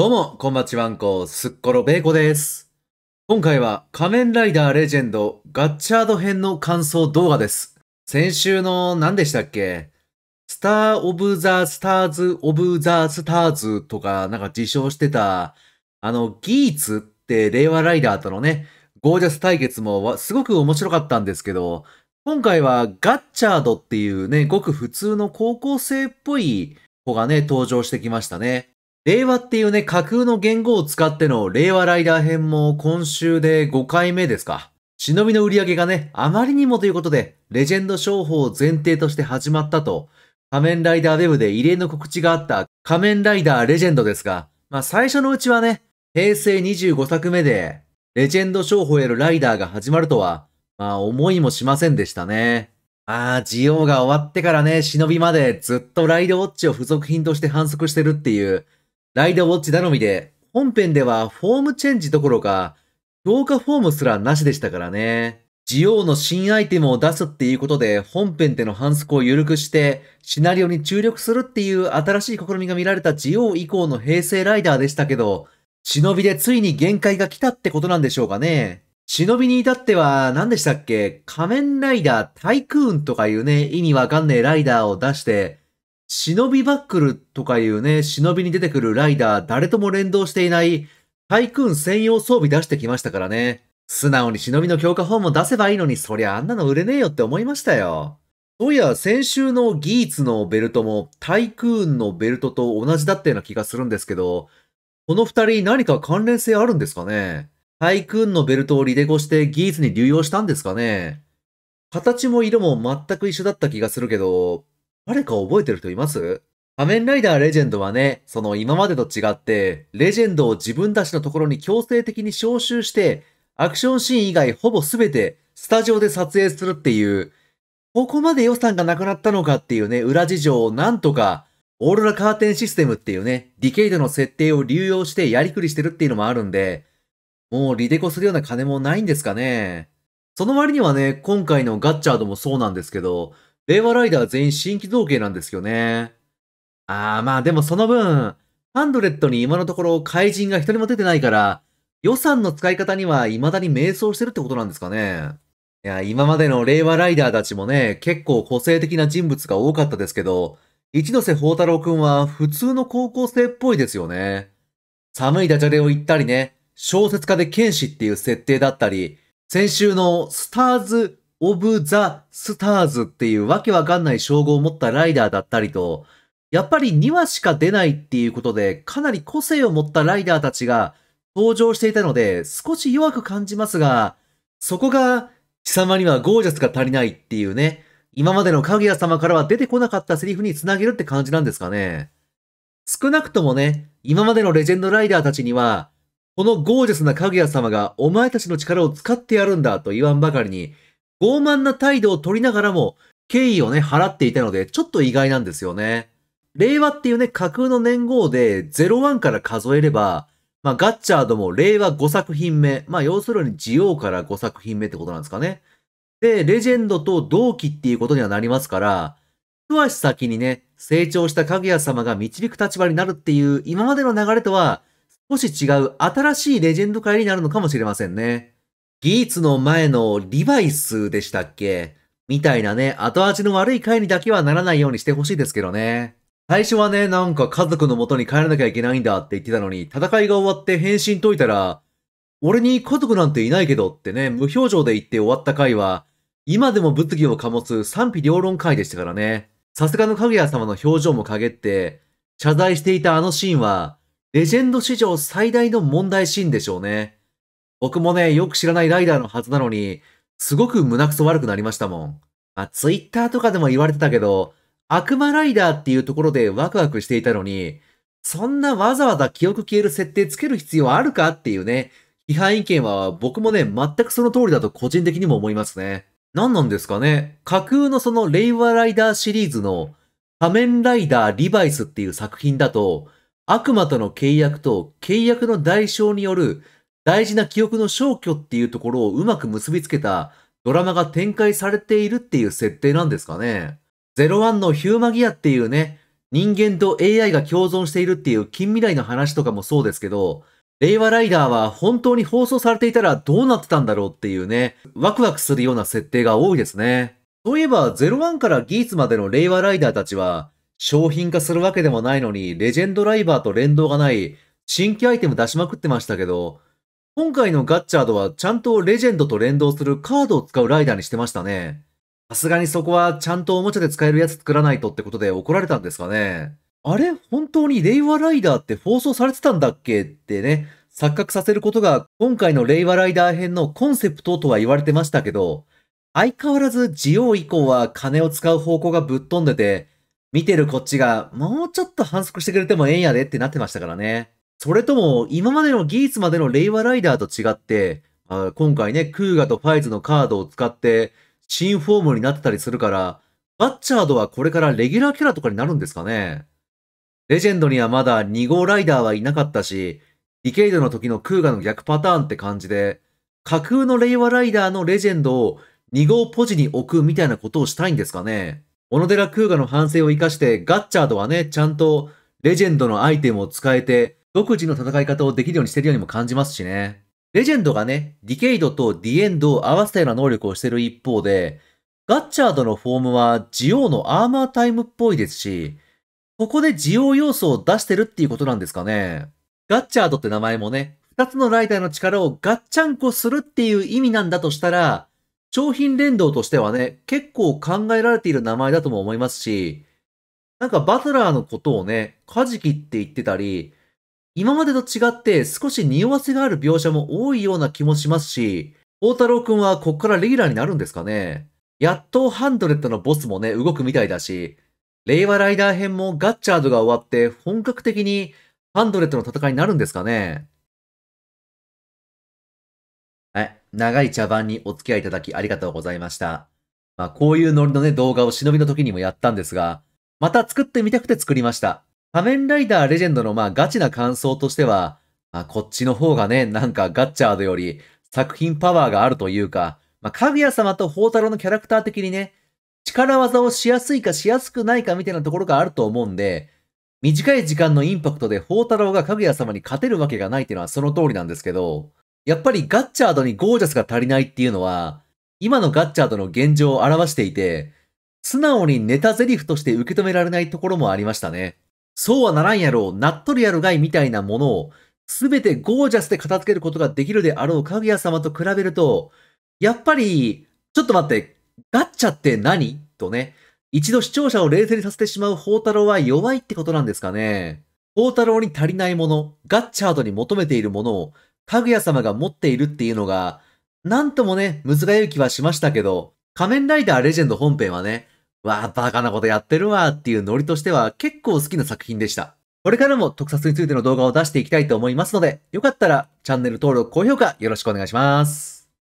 どうも、こんばちわんこ、すっころべいこです。今回は仮面ライダーレジェンドガッチャード編の感想動画です。先週の何でしたっけスター・オブ・ザ・スターズ・オブ・ザ・スターズとかなんか自称してた、あの、ギーツって令和ライダーとのね、ゴージャス対決もすごく面白かったんですけど、今回はガッチャードっていうね、ごく普通の高校生っぽい子がね、登場してきましたね。令和っていうね、架空の言語を使っての令和ライダー編も今週で5回目ですか。忍びの売り上げがね、あまりにもということで、レジェンド商法を前提として始まったと、仮面ライダーウェブで異例の告知があった仮面ライダーレジェンドですが、まあ最初のうちはね、平成25作目で、レジェンド商法へのライダーが始まるとは、まあ思いもしませんでしたね。まあ、ジオが終わってからね、忍びまでずっとライドウォッチを付属品として反則してるっていう、ライドウォッチ頼みで、本編ではフォームチェンジどころか、強化フォームすらなしでしたからね。ジオウの新アイテムを出すっていうことで、本編での反則を緩くして、シナリオに注力するっていう新しい試みが見られたジオウ以降の平成ライダーでしたけど、忍びでついに限界が来たってことなんでしょうかね。忍びに至っては、何でしたっけ仮面ライダー、タイクーンとかいうね、意味わかんねえライダーを出して、忍びバックルとかいうね、忍びに出てくるライダー、誰とも連動していない、タイクーン専用装備出してきましたからね。素直に忍びの強化本も出せばいいのに、そりゃあんなの売れねえよって思いましたよ。そういや、先週のギーツのベルトも、タイクーンのベルトと同じだったような気がするんですけど、この二人何か関連性あるんですかねタイクーンのベルトをリデコしてギーツに流用したんですかね形も色も全く一緒だった気がするけど、誰か覚えてる人います仮面ライダーレジェンドはね、その今までと違って、レジェンドを自分たちのところに強制的に招集して、アクションシーン以外ほぼ全てスタジオで撮影するっていう、ここまで予算がなくなったのかっていうね、裏事情をなんとか、オーロラカーテンシステムっていうね、ディケイドの設定を流用してやりくりしてるっていうのもあるんで、もうリデコするような金もないんですかね。その割にはね、今回のガッチャードもそうなんですけど、令和ライダー全員新規造形なんですよね。ああ、まあでもその分、ハンドレットに今のところ怪人が一人も出てないから、予算の使い方には未だに迷走してるってことなんですかね。いや、今までの令和ライダーたちもね、結構個性的な人物が多かったですけど、一ノ瀬宝太郎くんは普通の高校生っぽいですよね。寒いダジャレを言ったりね、小説家で剣士っていう設定だったり、先週のスターズオブ・ザ・スターズっていうわけわかんない称号を持ったライダーだったりと、やっぱり2話しか出ないっていうことで、かなり個性を持ったライダーたちが登場していたので、少し弱く感じますが、そこが貴様にはゴージャスが足りないっていうね、今までの鍵屋様からは出てこなかったセリフにつなげるって感じなんですかね。少なくともね、今までのレジェンドライダーたちには、このゴージャスな鍵屋様がお前たちの力を使ってやるんだと言わんばかりに、傲慢な態度を取りながらも敬意をね、払っていたので、ちょっと意外なんですよね。令和っていうね、架空の年号で01から数えれば、まあ、ガッチャードも令和5作品目。まあ、要するにジオウから5作品目ってことなんですかね。で、レジェンドと同期っていうことにはなりますから、一足先にね、成長したかぐや様が導く立場になるっていう今までの流れとは少し違う新しいレジェンド界になるのかもしれませんね。ギーツの前のリバイスでしたっけみたいなね、後味の悪い回にだけはならないようにしてほしいですけどね。最初はね、なんか家族の元に帰らなきゃいけないんだって言ってたのに、戦いが終わって返信解いたら、俺に家族なんていないけどってね、無表情で言って終わった回は、今でも物議を醸す賛否両論回でしたからね。さすがのかぐや様の表情も陰って、謝罪していたあのシーンは、レジェンド史上最大の問題シーンでしょうね。僕もね、よく知らないライダーのはずなのに、すごく胸くそ悪くなりましたもん。まあ、ツイッターとかでも言われてたけど、悪魔ライダーっていうところでワクワクしていたのに、そんなわざわざ記憶消える設定つける必要あるかっていうね、批判意見は僕もね、全くその通りだと個人的にも思いますね。何なんですかね架空のその令和ライダーシリーズの仮面ライダーリバイスっていう作品だと、悪魔との契約と契約の代償による大事な記憶の消去っていうところをうまく結びつけたドラマが展開されているっていう設定なんですかね。01のヒューマギアっていうね、人間と AI が共存しているっていう近未来の話とかもそうですけど、令和ライダーは本当に放送されていたらどうなってたんだろうっていうね、ワクワクするような設定が多いですね。そういえば01からギーツまでの令和ライダーたちは、商品化するわけでもないのに、レジェンドライバーと連動がない、新規アイテム出しまくってましたけど、今回のガッチャードはちゃんとレジェンドと連動するカードを使うライダーにしてましたね。さすがにそこはちゃんとおもちゃで使えるやつ作らないとってことで怒られたんですかね。あれ本当に令和ライダーって放送されてたんだっけってね、錯覚させることが今回の令和ライダー編のコンセプトとは言われてましたけど、相変わらずジオウ以降は金を使う方向がぶっ飛んでて、見てるこっちがもうちょっと反則してくれてもええんやでってなってましたからね。それとも、今までのギーツまでの令和ライダーと違って、あ今回ね、クーガとファイズのカードを使って、新フォームになってたりするから、バッチャードはこれからレギュラーキャラとかになるんですかねレジェンドにはまだ2号ライダーはいなかったし、ディケイドの時のクーガの逆パターンって感じで、架空の令和ライダーのレジェンドを2号ポジに置くみたいなことをしたいんですかね小野寺クーガの反省を生かして、ガッチャードはね、ちゃんとレジェンドのアイテムを使えて、独自の戦い方をできるようにしてるようにも感じますしね。レジェンドがね、ディケイドとディエンドを合わせたような能力をしてる一方で、ガッチャードのフォームはジオウのアーマータイムっぽいですし、ここでジオウ要素を出してるっていうことなんですかね。ガッチャードって名前もね、二つのライターの力をガッチャンコするっていう意味なんだとしたら、商品連動としてはね、結構考えられている名前だとも思いますし、なんかバトラーのことをね、カジキって言ってたり、今までと違って少し匂わせがある描写も多いような気もしますし、大太郎くんはこっからレギュラーになるんですかね。やっとハンドレッドのボスもね、動くみたいだし、令和ライダー編もガッチャードが終わって本格的にハンドレッドの戦いになるんですかね。はい。長い茶番にお付き合いいただきありがとうございました。まあ、こういうノリのね、動画を忍びの時にもやったんですが、また作ってみたくて作りました。仮面ライダーレジェンドのまあガチな感想としては、まあ、こっちの方がね、なんかガッチャードより作品パワーがあるというか、まあ、かぐや様と宝太郎のキャラクター的にね、力技をしやすいかしやすくないかみたいなところがあると思うんで、短い時間のインパクトで宝太郎がかぐや様に勝てるわけがないっていうのはその通りなんですけど、やっぱりガッチャードにゴージャスが足りないっていうのは、今のガッチャードの現状を表していて、素直にネタ台詞として受け止められないところもありましたね。そうはならんやろう、なっとるやろがいみたいなものを、すべてゴージャスで片付けることができるであろうかぐや様と比べると、やっぱり、ちょっと待って、ガッチャって何とね、一度視聴者を冷静にさせてしまう宝太郎は弱いってことなんですかね。宝太郎に足りないもの、ガッチャードに求めているものを、かぐや様が持っているっていうのが、なんともね、難がゆい気はしましたけど、仮面ライダーレジェンド本編はね、わあ、バカなことやってるわっていうノリとしては結構好きな作品でした。これからも特撮についての動画を出していきたいと思いますので、よかったらチャンネル登録、高評価よろしくお願いします。